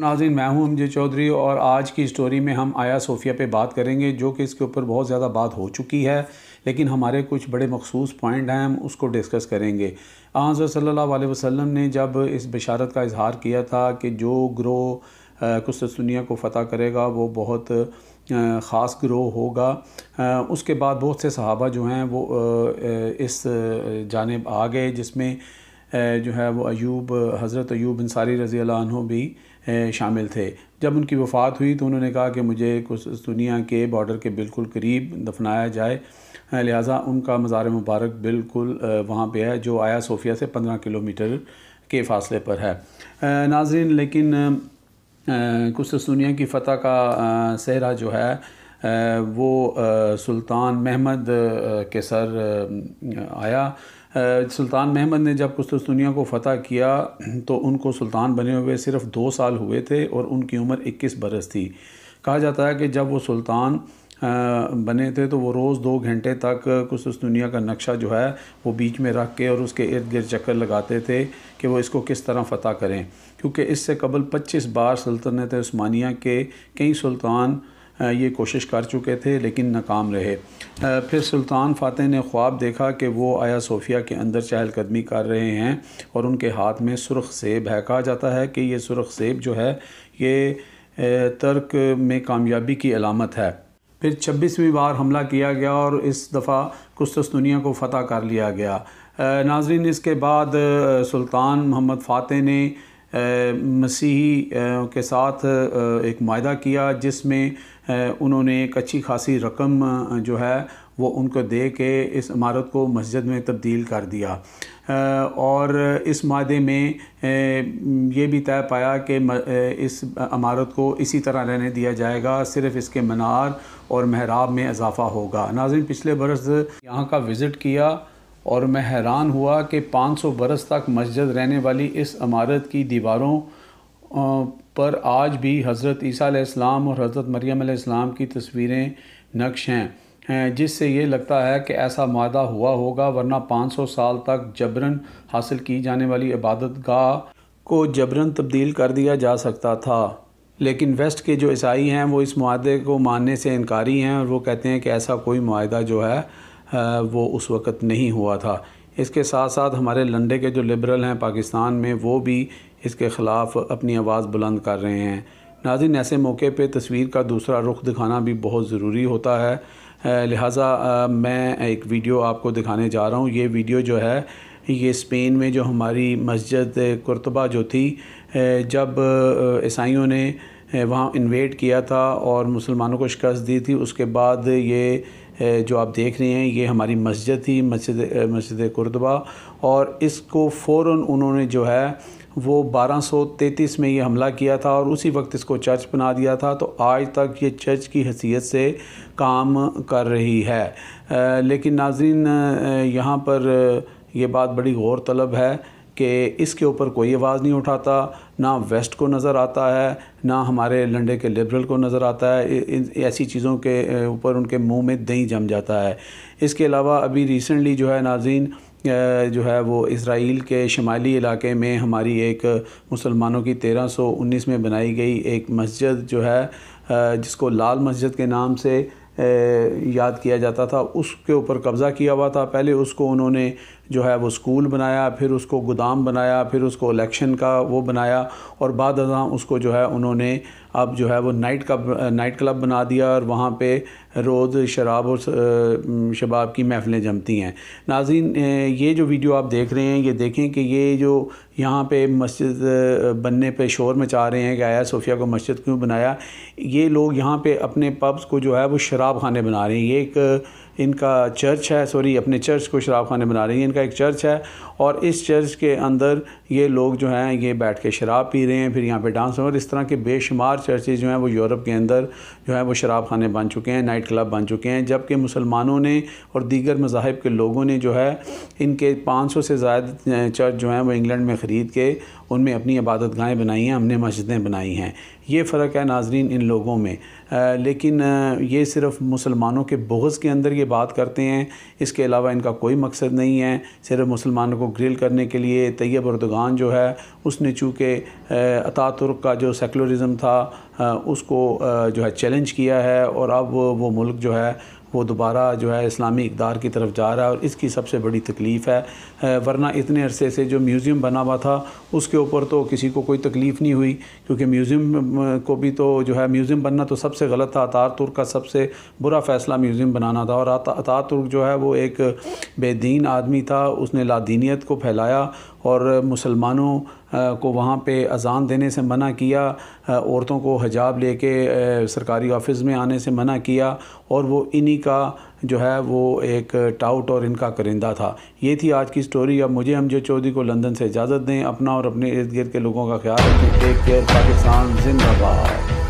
नाजिन मैं हूं अमजय चौधरी और आज की स्टोरी में हम आया सोफिया पे बात करेंगे जो कि इसके ऊपर बहुत ज़्यादा बात हो चुकी है लेकिन हमारे कुछ बड़े मखसूस पॉइंट हैं हम उसको डिस्कस करेंगे आज सल्ला वसम ने जब इस बशारत का इजहार किया था कि जो ग्रोह कुस्त को फ़तह करेगा वो बहुत ख़ास ग्रोह होगा उसके बाद बहुत से सहाबा जो हैं वो इस जानब आ गए जिसमें जो है वो अयूब हज़रत अयूब अंसारी रज़ी भी शामिल थे जब उनकी वफ़ात हुई तो उन्होंने कहा कि मुझे कुछ दुनिया के बॉर्डर के बिल्कुल करीब दफनाया जाए लिहाजा उनका मज़ार मुबारक बिल्कुल वहाँ पे है जो आया सोफिया से पंद्रह किलोमीटर के फासले पर है नाजरीन लेकिन दुनिया की फ़तह का सहरा जो है वो सुल्तान महमद के सर आया सुल्तान महमद ने जब कुस्तुस्तुनिया को फ़तह किया तो उनको सुल्तान बने हुए सिर्फ दो साल हुए थे और उनकी उम्र इक्कीस बरस थी कहा जाता है कि जब वो सुल्तान बने थे तो वो रोज़ दो घंटे तक कुछ दुनिया का नक्शा जो है वो बीच में रख के और उसके इर्द गिर्द चक्कर लगाते थे कि वो इसको किस तरह फ़तह करें क्योंकि इससे कबल 25 बार सल्तनत तो स्मानिया के कई सुल्तान ये कोशिश कर चुके थे लेकिन नाकाम रहे फिर सुल्तान फ़ातह ने ख्वाब देखा कि वो आया सोफिया के अंदर चहलकदमी कर रहे हैं और उनके हाथ में सुरख सेब है कहा जाता है कि ये सुरख सेब जो है ये तर्क में कामयाबी की अलामत है फिर छब्बीसवीं बार हमला किया गया और इस दफ़ा कुस्तस दुनिया को फ़तह कर लिया गया नाजरीन इसके बाद सुल्तान मोहम्मद फ़ातह ने मसीही के साथ एक माह किया जिसमें उन्होंने एक अच्छी खासी रकम जो है वो उनको दे के इस इमारत को मस्जिद में तब्दील कर दिया और इस माहे में ये भी तय पाया कि इस इमारत को इसी तरह रहने दिया जाएगा सिर्फ इसके मनार और महराब में इजाफ़ा होगा नाजिन पिछले बरस यहाँ का विज़िट किया और मैं हैरान हुआ कि 500 बरस तक मस्जिद रहने वाली इस इमारत की दीवारों पर आज भी हज़रत ईसा इस्लाम और हज़रत मरियम इस्लाम की तस्वीरें नक्श हैं जिससे ये लगता है कि ऐसा मादा हुआ होगा वरना 500 साल तक जबरन हासिल की जाने वाली इबादत गाह को जबरन तब्दील कर दिया जा सकता था लेकिन वेस्ट के जो ईसाई हैं वो इस माहे को मानने से इनकारी हैं और वो कहते हैं कि ऐसा कोई माहा जो है वो उस वक़्त नहीं हुआ था इसके साथ साथ हमारे लंडे के जो लिबरल हैं पाकिस्तान में वो भी इसके ख़िलाफ़ अपनी आवाज़ बुलंद कर रहे हैं नाजिन ऐसे मौके पे तस्वीर का दूसरा रुख दिखाना भी बहुत ज़रूरी होता है लिहाजा मैं एक वीडियो आपको दिखाने जा रहा हूँ ये वीडियो जो है ये स्पेन में जो हमारी मस्जिद कुरतबा जो थी जब ईसाइयों ने वहाँ इन्वेट किया था और मुसलमानों को शिकस्त दी थी उसके बाद ये जो आप देख रहे हैं ये हमारी मस्जिद थी मस्जिद मस्जिद कुर्दबा और इसको फ़ौर उन्होंने जो है वो 1233 में ये हमला किया था और उसी वक्त इसको चर्च बना दिया था तो आज तक ये चर्च की हैसियत से काम कर रही है लेकिन नाजरीन यहाँ पर ये बात बड़ी गौर तलब है कि इसके ऊपर कोई आवाज़ नहीं उठाता ना वेस्ट को नज़र आता है ना हमारे लंडे के लिबरल को नज़र आता है ऐसी चीज़ों के ऊपर उनके मुंह में दही जम जाता है इसके अलावा अभी रिसेंटली जो है नाजीन जो है वो इसराइल के शमाली इलाके में हमारी एक मुसलमानों की तेरह सौ उन्नीस में बनाई गई एक मस्जिद जो है जिसको लाल मस्जिद के नाम से याद किया जाता था उसके ऊपर कब्ज़ा किया हुआ था पहले उसको उन्होंने जो है वो स्कूल बनाया फिर उसको गोदाम बनाया फिर उसको इलेक्शन का वो बनाया और बाद उसको जो है उन्होंने अब जो है वो नाइट क्लब नाइट क्लब बना दिया और वहाँ पे रोज़ शराब और शबाब की महफ़िलें जमती हैं नाजीन ये जो वीडियो आप देख रहे हैं ये देखें कि ये जो यहाँ पे मस्जिद बनने पे शोर मचा रहे हैं कि आया सोफिया को मस्जिद क्यों बनाया ये लोग यहाँ पे अपने पब्स को जो है वो शराब खाने बना रहे हैं ये एक इनका चर्च है सॉरी अपने चर्च को शराब खाने बना रही हैं इनका एक चर्च है और इस चर्च के अंदर ये लोग जो हैं ये बैठ के शराब पी रहे हैं फिर यहाँ पे डांस हो और इस तरह के बेशुमार चर्चेज जो हैं वो यूरोप के अंदर जो है वो शराब खाने बन चुके हैं नाइट क्लब बन चुके हैं जबकि मुसलमानों ने और दीगर मजाहब के लोगों ने जो है इनके पाँच से ज़्यादा चर्च जो हैं वो इंग्लैंड में ख़रीद के उनमें अपनी इबादत गाहें बनाई हैं हमने मस्जिदें बनाई हैं ये फ़र्क है नाजरीन इन लोगों में आ, लेकिन ये सिर्फ मुसलमानों के बगज़ के अंदर ये बात करते हैं इसके अलावा इनका कोई मकसद नहीं है सिर्फ मुसलमानों को ग्रिल करने के लिए तैयब अरदगान जो है उसने चूँकि अतातुर्क का जो सेकुलरिज़म था उसको जो है चैलेंज किया है और अब वो, वो मुल्क जो है वो दोबारा जो है इस्लामी इकदार की तरफ जा रहा है और इसकी सबसे बड़ी तकलीफ़ है वरना इतने अरसे से जो म्यूज़ियम बना हुआ था उसके ऊपर तो किसी को कोई तकलीफ़ नहीं हुई क्योंकि म्यूज़ियम को भी तो जो है म्यूज़ियम बनना तो सबसे गलत था तुर्क का सबसे बुरा फ़ैसला म्यूज़ियम बनाना था और अतार तुर्क जो है वो एक बेदीन आदमी था उसने लादीनीत को फैलाया और मुसलमानों को वहाँ पे अजान देने से मना किया औरतों को हजाब लेके सरकारी ऑफिस में आने से मना किया और वो इन्हीं का जो है वो एक टाउट और इनका करिंदा था ये थी आज की स्टोरी अब मुझे हम जो चौधरी को लंदन से इजाज़त दें अपना और अपने इर्द गिर्द के लोगों का ख्याल रखें टेक केयर पाकिस्तान जिंदाबाद